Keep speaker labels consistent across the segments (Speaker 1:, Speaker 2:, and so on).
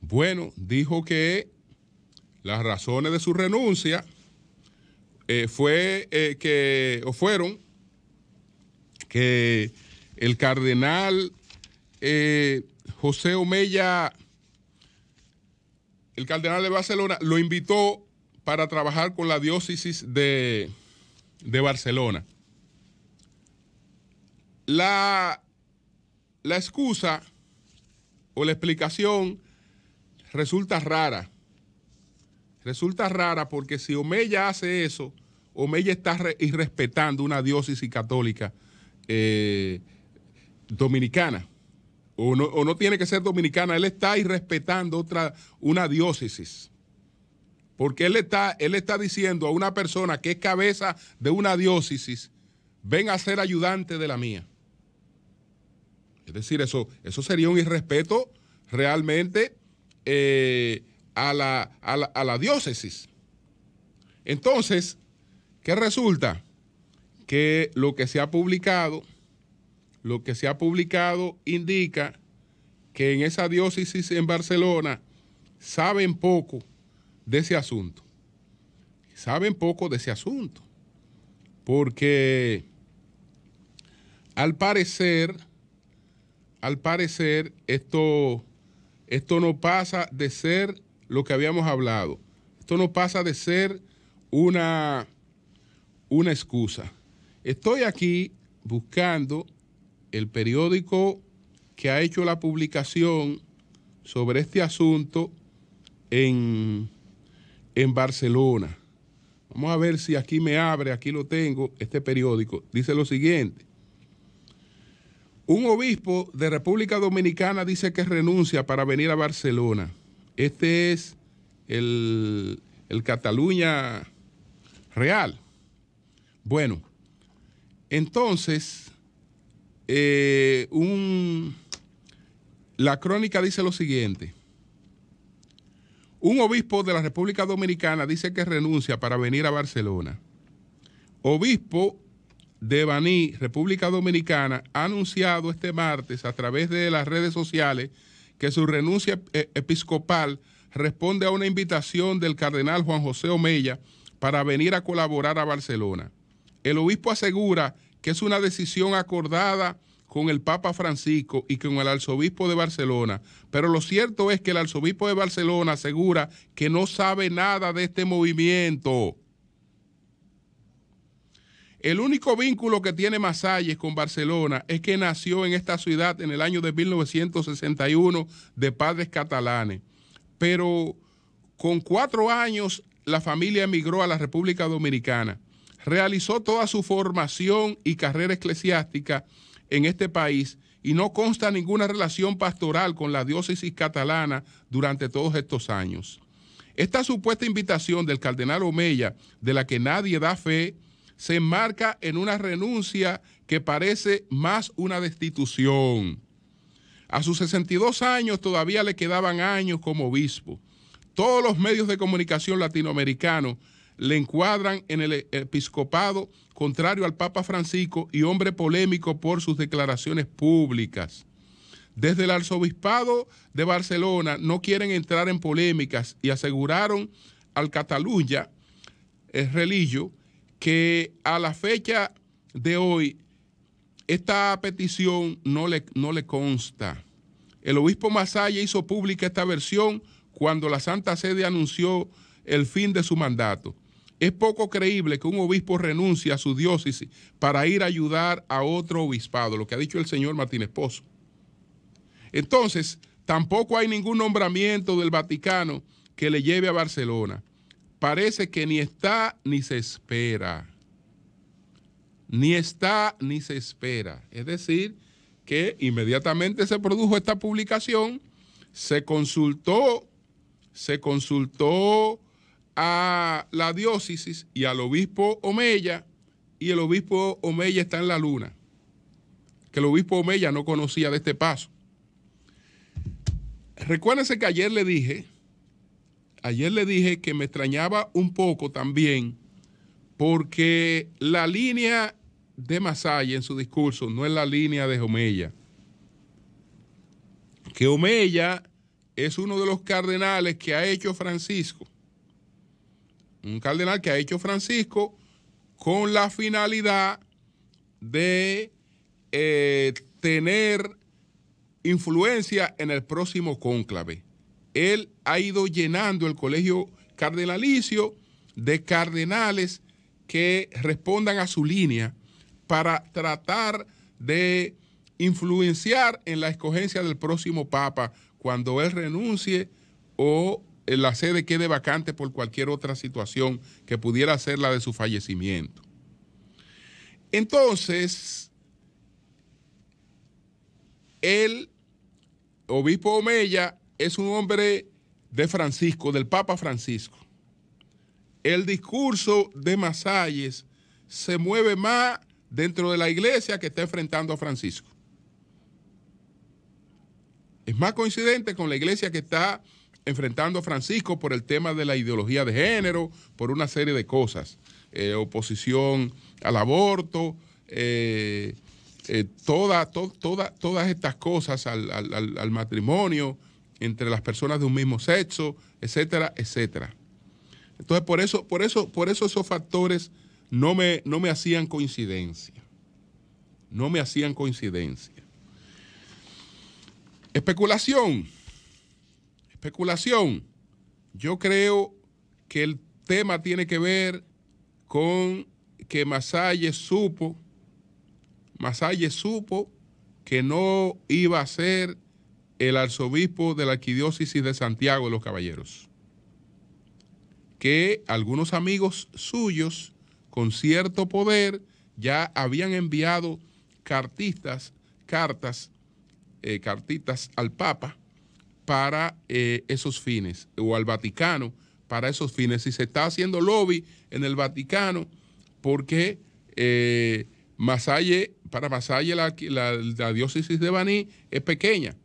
Speaker 1: bueno, dijo que las razones de su renuncia eh, fue eh, que, fueron que el cardenal eh, José Omeya, el cardenal de Barcelona, lo invitó para trabajar con la diócesis de, Barcelona. La, la excusa o la explicación resulta rara. Resulta rara porque si Omeya hace eso, Omeya está irrespetando una diócesis católica eh, dominicana. O no, o no, tiene que ser dominicana, él está irrespetando otra, una diócesis. Porque él está, él está diciendo a una persona que es cabeza de una diócesis, ven a ser ayudante de la mía. Es decir, eso, eso sería un irrespeto realmente eh, a, la, a la diócesis. Entonces, ¿qué resulta? Que lo que se ha publicado, lo que se ha publicado indica que en esa diócesis en Barcelona saben poco de ese asunto. Saben poco de ese asunto. Porque al parecer al parecer, esto, esto no pasa de ser lo que habíamos hablado. Esto no pasa de ser una, una excusa. Estoy aquí buscando el periódico que ha hecho la publicación sobre este asunto en, en Barcelona. Vamos a ver si aquí me abre, aquí lo tengo, este periódico. Dice lo siguiente. Un obispo de República Dominicana dice que renuncia para venir a Barcelona. Este es el, Cataluña Real. Bueno, entonces, eh, la crónica dice lo siguiente. Un obispo de la República Dominicana dice que renuncia para venir a Barcelona. Obispo de Baní, República Dominicana, ha anunciado este martes a través de las redes sociales que su renuncia e-, episcopal responde a una invitación del cardenal Juan José Omeya para venir a colaborar a Barcelona. El obispo asegura que es una decisión acordada con el Papa Francisco y con el arzobispo de Barcelona. Pero lo cierto es que el arzobispo de Barcelona asegura que no sabe nada de este movimiento. El único vínculo que tiene Masalles con Barcelona es que nació en esta ciudad en el año de 1961 de padres catalanes. Pero con cuatro años la familia emigró a la República Dominicana. Realizó toda su formación y carrera eclesiástica en este país y no consta ninguna relación pastoral con la diócesis catalana durante todos estos años. Esta supuesta invitación del cardenal Omeya, de la que nadie da fe, se enmarca en una renuncia que parece más una destitución. A sus 62 años todavía le quedaban años como obispo. Todos los medios de comunicación latinoamericanos le encuadran en el episcopado contrario al Papa Francisco y hombre polémico por sus declaraciones públicas. Desde el arzobispado de Barcelona no quieren entrar en polémicas y aseguraron al Cataluña, el relillo, que a la fecha de hoy esta petición no le, no le consta. El obispo Masaya hizo pública esta versión cuando la Santa Sede anunció el fin de su mandato. Es poco creíble que un obispo renuncie a su diócesis para ir a ayudar a otro obispado, lo que ha dicho el señor Martínez Pozo. Entonces, tampoco hay ningún nombramiento del Vaticano que le lleve a Barcelona parece que ni está ni se espera. Ni está ni se espera. Es decir, que inmediatamente se produjo esta publicación, se consultó, se consultó a la diócesis y al obispo Omeya, y el obispo Omeya está en la luna, que el obispo Omeya no conocía de este paso. Recuérdense que ayer le dije ayer le dije que me extrañaba un poco también porque la línea de Masaya en su discurso no es la línea de Omeya, Que Omeya es uno de los cardenales que ha hecho Francisco. Un cardenal que ha hecho Francisco con la finalidad de eh, tener influencia en el próximo cónclave él ha ido llenando el colegio cardenalicio de cardenales que respondan a su línea para tratar de influenciar en la escogencia del próximo papa cuando él renuncie o la sede quede vacante por cualquier otra situación que pudiera ser la de su fallecimiento. Entonces, el obispo Omeya es un hombre de Francisco, del Papa Francisco. El discurso de Masalles se mueve más dentro de la iglesia que está enfrentando a Francisco. Es más coincidente con la iglesia que está enfrentando a Francisco por el tema de la ideología de género, por una serie de cosas, eh, oposición al aborto, eh, eh, todas estas cosas al matrimonio, entre las personas de un mismo sexo, etcétera, etcétera. Entonces, por eso, por eso, por esos factores no me, no me hacían coincidencia. No me hacían coincidencia. Especulación. Especulación. Yo creo que el tema tiene que ver con que Masayes supo, Masayes supo que no iba a ser el arzobispo de la arquidiócesis de Santiago de los Caballeros, que algunos amigos suyos con cierto poder ya habían enviado cartistas, cartas, eh, cartitas al Papa para eh, esos fines, o al Vaticano para esos fines. Y se está haciendo lobby en el Vaticano, porque eh, Masalle, para Masalle la, la diócesis de Baní es pequeña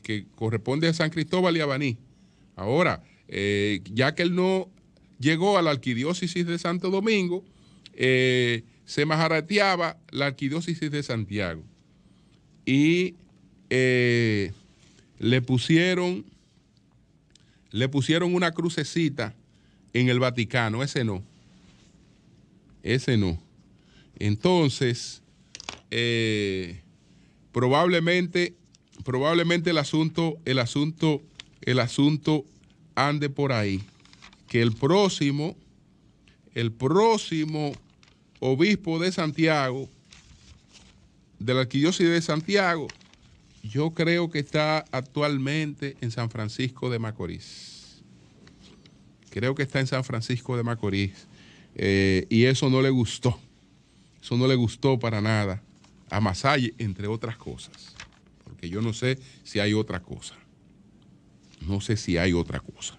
Speaker 1: que corresponde a San Cristóbal y Abaní. Ahora, eh, ya que él no llegó a la arquidiócesis de Santo Domingo, eh, se majarateaba la arquidiócesis de Santiago. Y eh, le pusieron le pusieron una crucecita en el Vaticano, ese no. Ese no. Entonces, probablemente probablemente el asunto, el asunto, el asunto ande por ahí. Que el próximo, el próximo obispo de Santiago, de la arquidiócesis de Santiago, yo creo que está actualmente en San Francisco de Macorís. Creo que está en San Francisco de Macorís. Eh, y eso no le gustó. Eso no le gustó para nada a Masay, entre otras cosas que yo no sé si hay otra cosa. No sé si hay otra cosa.